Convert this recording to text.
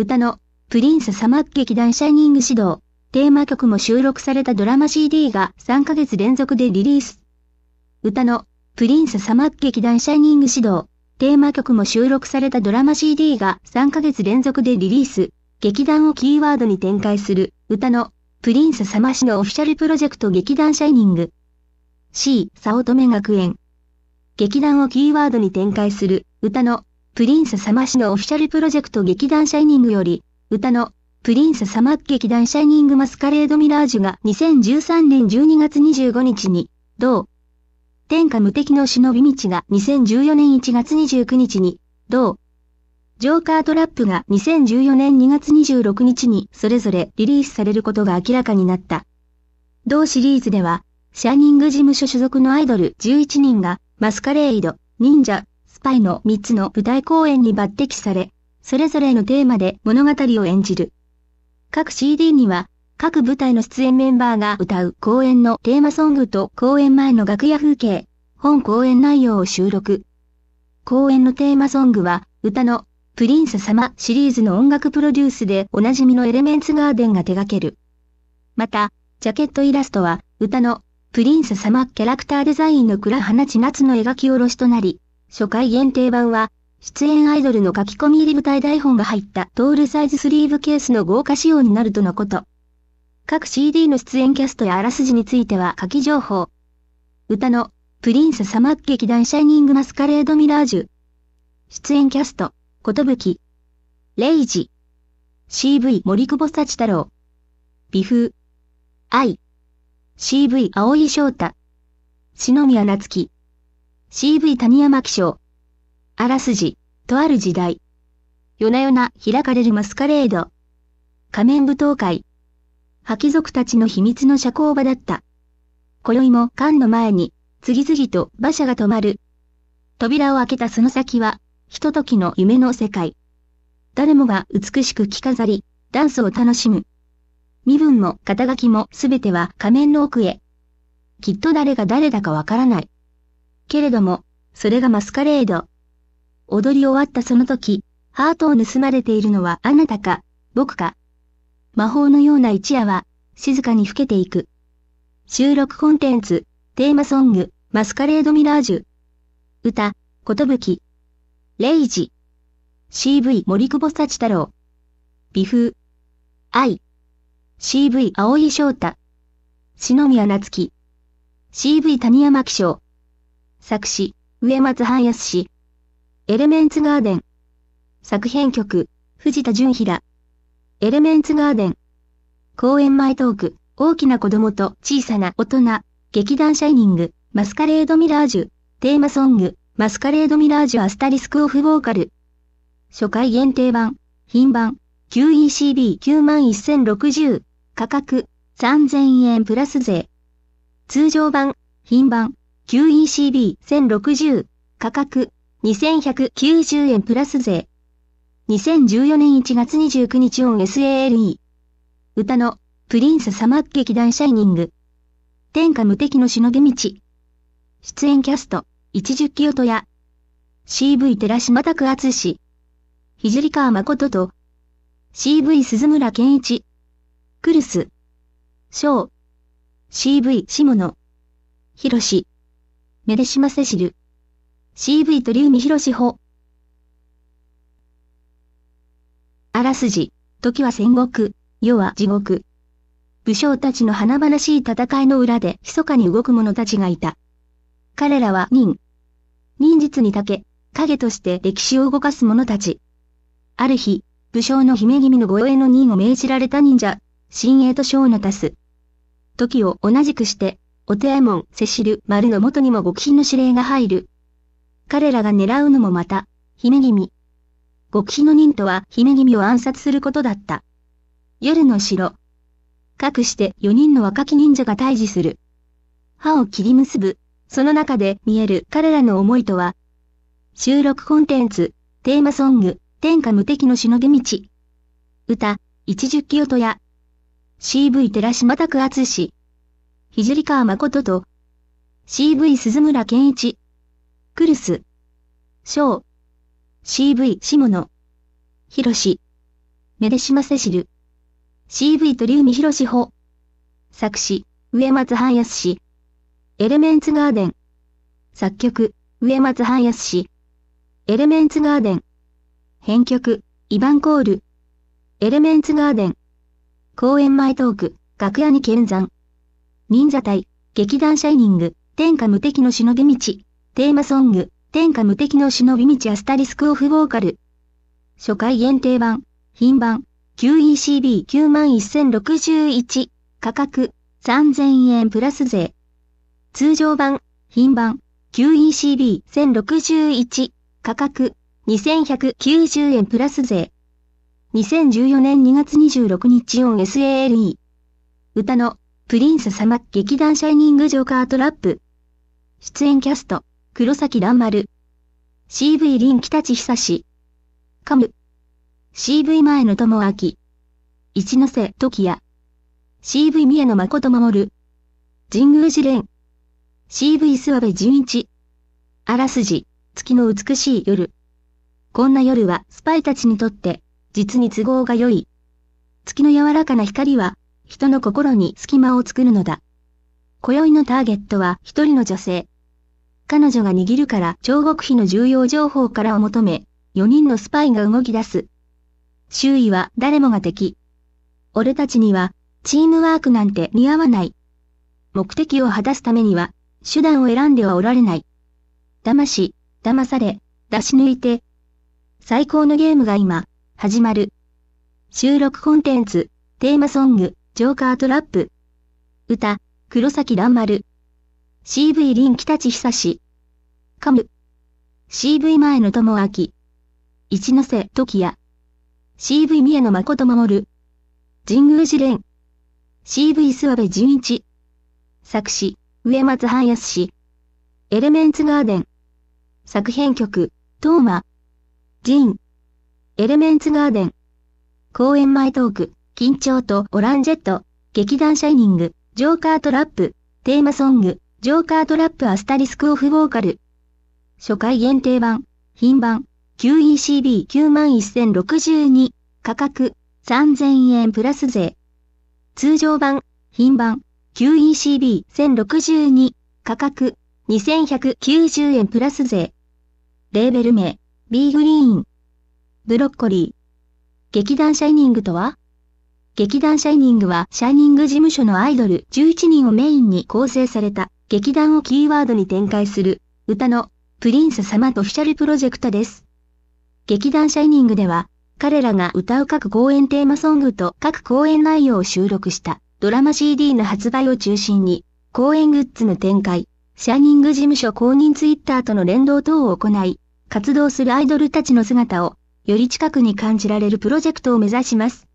歌の、プリンス様劇団シャイニング指導、テーマ曲も収録されたドラマ CD が3ヶ月連続でリリース。歌の、プリンス様劇団シャイニング指導、テーマ曲も収録されたドラマ CD が3ヶ月連続でリリース。劇団をキーワードに展開する歌のプリンス様氏のオフィシャルプロジェクト劇団シャイニング C 早乙女学園劇団をキーワードに展開する歌のプリンス様氏のオフィシャルプロジェクト劇団シャイニングより、歌の、プリンス様劇団シャイニングマスカレードミラージュが2013年12月25日に、同、天下無敵の忍び道が2014年1月29日に、同、ジョーカートラップが2014年2月26日にそれぞれリリースされることが明らかになった。同シリーズでは、シャイニング事務所所属のアイドル11人が、マスカレード、忍者、スパイの3つの舞台公演に抜擢され、それぞれのテーマで物語を演じる。各 CD には、各舞台の出演メンバーが歌う公演のテーマソングと公演前の楽屋風景、本公演内容を収録。公演のテーマソングは、歌の、プリンス様シリーズの音楽プロデュースでおなじみのエレメンツガーデンが手掛ける。また、ジャケットイラストは、歌の、プリンス様キャラクターデザインの倉花千夏の描き下ろしとなり、初回限定版は、出演アイドルの書き込み入り舞台台本が入ったトールサイズスリーブケースの豪華仕様になるとのこと。各 CD の出演キャストやあらすじについては書き情報。歌の、プリンス様劇団シャイニングマスカレードミラージュ。出演キャスト、ことぶき。レイジ。CV 森久保幸太郎。美風。愛。CV 青井翔太。篠宮夏樹。CV 谷山記章。あらすじ、とある時代。夜な夜な開かれるマスカレード。仮面舞踏会。覇気族たちの秘密の社交場だった。今宵も缶の前に、次々と馬車が止まる。扉を開けたその先は、ひとときの夢の世界。誰もが美しく着飾り、ダンスを楽しむ。身分も肩書きもすべては仮面の奥へ。きっと誰が誰だかわからない。けれども、それがマスカレード。踊り終わったその時、ハートを盗まれているのはあなたか、僕か。魔法のような一夜は、静かに更けていく。収録コンテンツ、テーマソング、マスカレードミラージュ。歌、ことぶき。レイジ。CV 森久保幸太郎。美風。愛。CV 青井翔太。篠宮夏樹。CV 谷山紀章。作詞、植松半康氏。エレメンツガーデン。作編曲、藤田純平。エレメンツガーデン。公演前トーク、大きな子供と小さな大人、劇団シャイニング、マスカレードミラージュ、テーマソング、マスカレードミラージュアスタリスクオフボーカル。初回限定版、品番、QECB91060、価格、3000円プラス税。通常版、品番、q e c b 1 0 6 0価格2190円プラス税。2014年1月29日オン SALE。歌のプリンス様劇団シャイニング。天下無敵の忍び道。出演キャスト、一十キオとや。CV 寺島拓厚氏。ひじり川誠と。CV 鈴村健一。クルス。翔。CV 下野。ろし。メデシマセシル。CV 鳥海博士法。あらすじ、時は戦国、世は地獄。武将たちの華々しい戦いの裏で密かに動く者たちがいた。彼らは忍。忍術にたけ、影として歴史を動かす者たち。ある日、武将の姫君の護衛の任を命じられた忍者、新鋭と将を足す。時を同じくして、お手えもん、セシル、丸の元にも極秘の指令が入る。彼らが狙うのもまた、姫君。極秘の忍とは姫君を暗殺することだった。夜の城。かくして4人の若き忍者が対峙する。歯を切り結ぶ、その中で見える彼らの思いとは、収録コンテンツ、テーマソング、天下無敵のしの道。歌、一十清とや、CV 寺島拓厚氏。ひじりわまこと、と、CV 鈴村健一、クルス、う。CV 下野、ろし、メデシマセシル、CV 鳥海ろしほ。作詞、植松半康氏、エレメンツガーデン、作曲、植松半康氏、エレメンツガーデン、編曲、イヴァン・コール、エレメンツガーデン、公演前トーク、楽屋に見山。忍者隊、劇団シャイニング、天下無敵の忍び道、テーマソング、天下無敵の忍び道アスタリスクオフボーカル。初回限定版、品番、QECB91061、価格、3000円プラス税。通常版、品番、QECB1061、価格、2190円プラス税。2014年2月26日オン SALE。歌の、プリンス様劇団シャイニングジョーカートラップ。出演キャスト、黒崎蘭丸。CV 林北地久志。カム。CV 前野智明。一ノ瀬時也。CV 宮野誠守。神宮寺蓮。CV 諏訪部純一。あらすじ、月の美しい夜。こんな夜はスパイたちにとって、実に都合が良い。月の柔らかな光は、人の心に隙間を作るのだ。今宵のターゲットは一人の女性。彼女が握るから超極秘の重要情報からを求め、4人のスパイが動き出す。周囲は誰もが敵。俺たちには、チームワークなんて似合わない。目的を果たすためには、手段を選んではおられない。騙し、騙され、出し抜いて。最高のゲームが今、始まる。収録コンテンツ、テーマソング。ジョーカートラップ。歌、黒崎蘭丸。CV 林北地久し。カム。CV 前の友明。一ノ瀬時也。CV 三重の誠守。神宮寺蓮。CV 諏訪部純一。作詞、植松半康氏。エレメンツガーデン。作編曲、トーマ。ジン。エレメンツガーデン。公演前トーク。緊張とオランジェット、劇団シャイニング、ジョーカートラップ、テーマソング、ジョーカートラップアスタリスクオフボーカル。初回限定版、品番、QECB91,062、価格、3000円プラス税。通常版、品番、QECB1062、価格、2190円プラス税。レーベル名、B グリーン。ブロッコリー。劇団シャイニングとは劇団シャイニングはシャイニング事務所のアイドル11人をメインに構成された劇団をキーワードに展開する歌のプリンス様とオフィシャルプロジェクトです。劇団シャイニングでは彼らが歌う各公演テーマソングと各公演内容を収録したドラマ CD の発売を中心に公演グッズの展開、シャイニング事務所公認ツイッターとの連動等を行い活動するアイドルたちの姿をより近くに感じられるプロジェクトを目指します。